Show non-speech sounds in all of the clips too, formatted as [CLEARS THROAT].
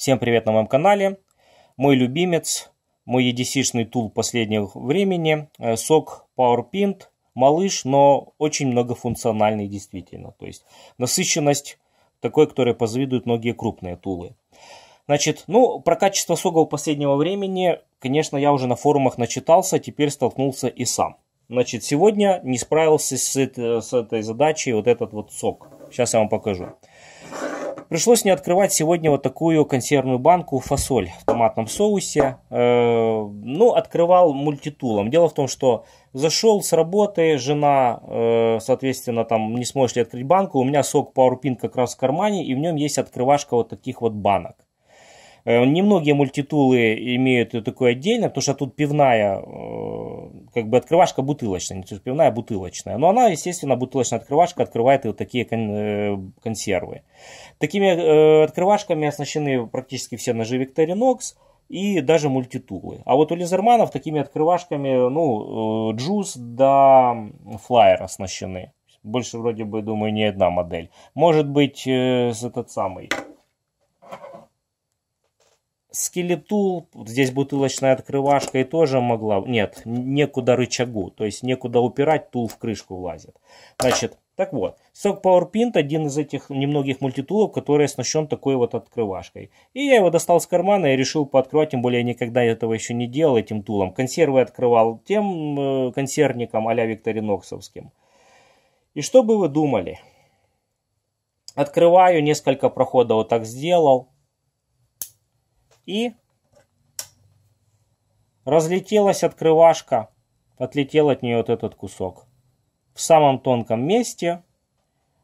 Всем привет на моем канале. Мой любимец, мой EDC-шный тул последнего времени, э, сок PowerPint, малыш, но очень многофункциональный действительно. То есть насыщенность такой, которой позавидуют многие крупные тулы. Значит, ну, про качество согов последнего времени, конечно, я уже на форумах начитался, теперь столкнулся и сам. Значит, сегодня не справился с, это, э, с этой задачей вот этот вот сок. Сейчас я вам покажу. Пришлось не открывать сегодня вот такую консервную банку фасоль в томатном соусе. Э, ну, открывал мультитулом. Дело в том, что зашел с работы, жена, э, соответственно, там не сможешь ли открыть банку. У меня сок PowerPin как раз в кармане, и в нем есть открывашка вот таких вот банок. Э, немногие мультитулы имеют такое отдельно, потому что тут пивная как бы открывашка бутылочная, не пивная, а бутылочная. Но она, естественно, бутылочная открывашка открывает и вот такие кон- э, консервы. Такими э, открывашками оснащены практически все ножи Викторинокс и даже мультитулы. А вот у лизерманов такими открывашками, ну, э, джуз да флайер оснащены. Больше вроде бы, думаю, не одна модель. Может быть, э, этот самый Скелетул, здесь бутылочная открывашка и тоже могла... Нет, некуда рычагу, то есть некуда упирать, тул в крышку влазит. Значит, так вот, сок PowerPint один из этих немногих мультитулов, который оснащен такой вот открывашкой. И я его достал с кармана и решил пооткрывать, тем более я никогда этого еще не делал этим тулом. Консервы открывал тем э, консервником а-ля викториноксовским. И что бы вы думали? Открываю, несколько проходов вот так сделал и разлетелась открывашка, отлетел от нее вот этот кусок. В самом тонком месте,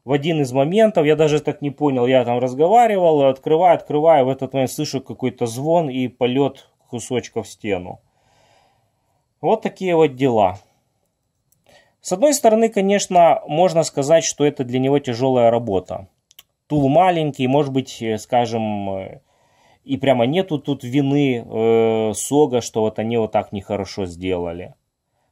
в один из моментов, я даже так не понял, я там разговаривал, открываю, открываю, в этот момент слышу какой-то звон и полет кусочка в стену. Вот такие вот дела. С одной стороны, конечно, можно сказать, что это для него тяжелая работа. Тул маленький, может быть, э, скажем, э, и прямо нету тут вины э, сога, что вот они вот так нехорошо сделали.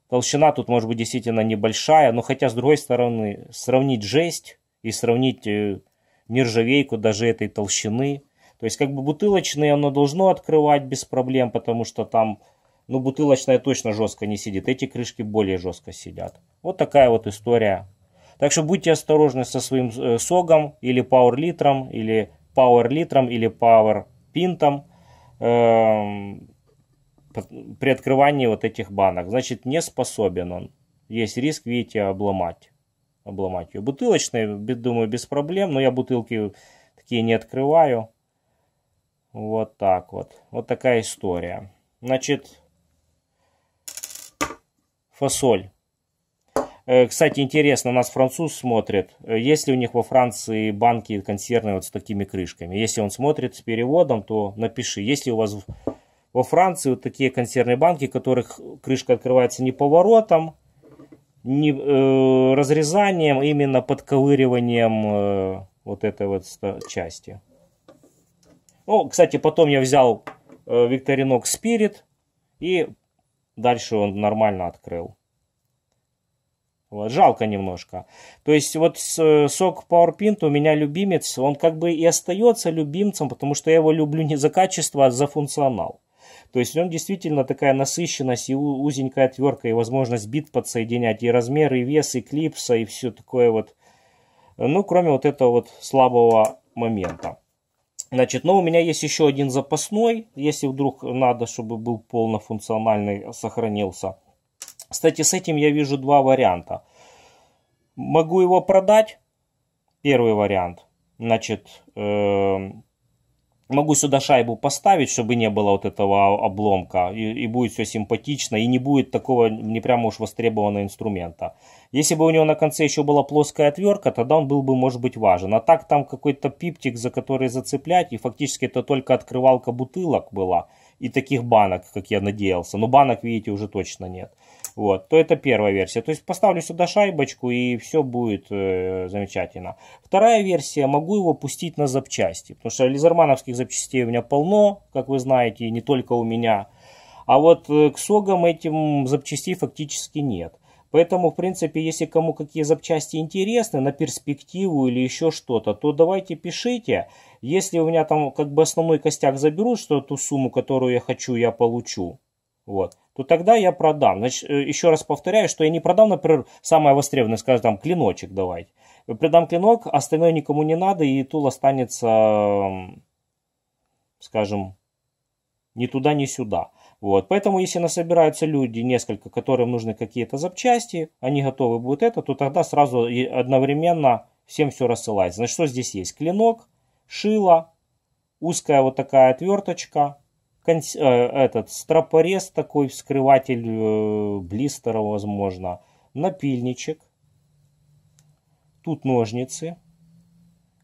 Толщина тут может быть действительно небольшая, но хотя с другой стороны сравнить жесть и сравнить э, нержавейку даже этой толщины, то есть как бы бутылочное оно должно открывать без проблем, потому что там, ну бутылочная точно жестко не сидит, эти крышки более жестко сидят. Вот такая вот история. Так что будьте осторожны со своим э, согом или пауэрлитром, или пауэрлитром, или пауэр пинтом эм, при открывании вот этих банок. Значит, не способен он. Есть риск, видите, обломать. Обломать ее. Бутылочные, думаю, без проблем. Но я бутылки такие не открываю. Вот так вот. Вот такая история. Значит, фасоль Э, кстати, интересно, у нас француз смотрит, э, есть ли у них во Франции банки консервные вот с такими крышками. Если он смотрит с переводом, то напиши, есть ли у вас во Франции вот такие консервные банки, которых крышка открывается не поворотом, не э, разрезанием, а именно подковыриванием э, вот этой вот части. Ну, кстати, потом я взял э, Victorinox Spirit и дальше он нормально открыл. Вот, жалко немножко. То есть вот э, сок PowerPint у меня любимец, он как бы и остается любимцем, потому что я его люблю не за качество, а за функционал. То есть в нем действительно такая насыщенность и узенькая отвертка, и возможность бит подсоединять, и размер, и вес, и клипса, и все такое вот. Ну, кроме вот этого вот слабого момента. Значит, но у меня есть еще один запасной, если вдруг надо, чтобы был полнофункциональный, сохранился. Кстати, с этим я вижу два варианта. Могу его продать. Первый вариант. Значит, эм, могу сюда шайбу поставить, чтобы не было вот этого обломка. И, и будет все симпатично. И не будет такого не прямо уж востребованного инструмента. Если бы у него на конце еще была плоская отвертка, тогда он был бы, может быть, важен. А так там какой-то пиптик, за который зацеплять. И фактически это только открывалка бутылок была и таких банок, как я надеялся. Но банок, видите, уже точно нет вот, то это первая версия. То есть поставлю сюда шайбочку и все будет э, замечательно. Вторая версия, могу его пустить на запчасти, потому что лизермановских запчастей у меня полно, как вы знаете, не только у меня. А вот э, к согам этим запчастей фактически нет. Поэтому, в принципе, если кому какие запчасти интересны на перспективу или еще что-то, то давайте пишите. Если у меня там как бы основной костяк заберут, что ту сумму, которую я хочу, я получу. Вот то тогда я продам. Значит, э, еще раз повторяю, что я не продам, например, самое востребованное, скажем, там, клиночек давать. Продам клинок, остальное никому не надо, и тул останется, скажем, ни туда, ни сюда. Вот. Поэтому, если насобираются люди, несколько, которым нужны какие-то запчасти, они готовы будут это, то тогда сразу и одновременно всем все рассылать. Значит, что здесь есть? Клинок, шило, узкая вот такая отверточка, конс... Э, этот стропорез такой, вскрыватель э, блистера, возможно, напильничек, тут ножницы,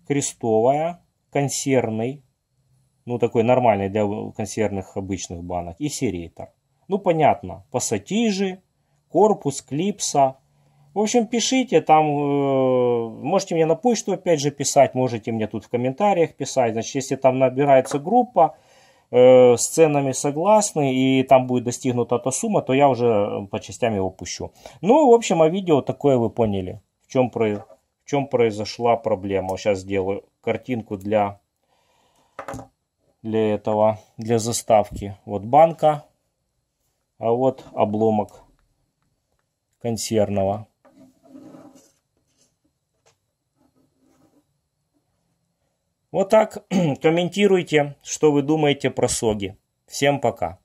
крестовая, консервный, ну такой нормальный для консервных обычных банок, и серейтор. Ну понятно, пассатижи, корпус, клипса. В общем, пишите там, э, можете мне на почту опять же писать, можете мне тут в комментариях писать. Значит, если там набирается группа, с ценами согласны и там будет достигнута эта сумма, то я уже э, по частям его пущу. Ну, в общем, а видео такое вы поняли. В чем, про... в чем произошла проблема. Сейчас сделаю картинку для, для этого, для заставки. Вот банка, а вот обломок консервного. Вот так [CLEARS THROAT] комментируйте, что вы думаете про Соги. Всем пока.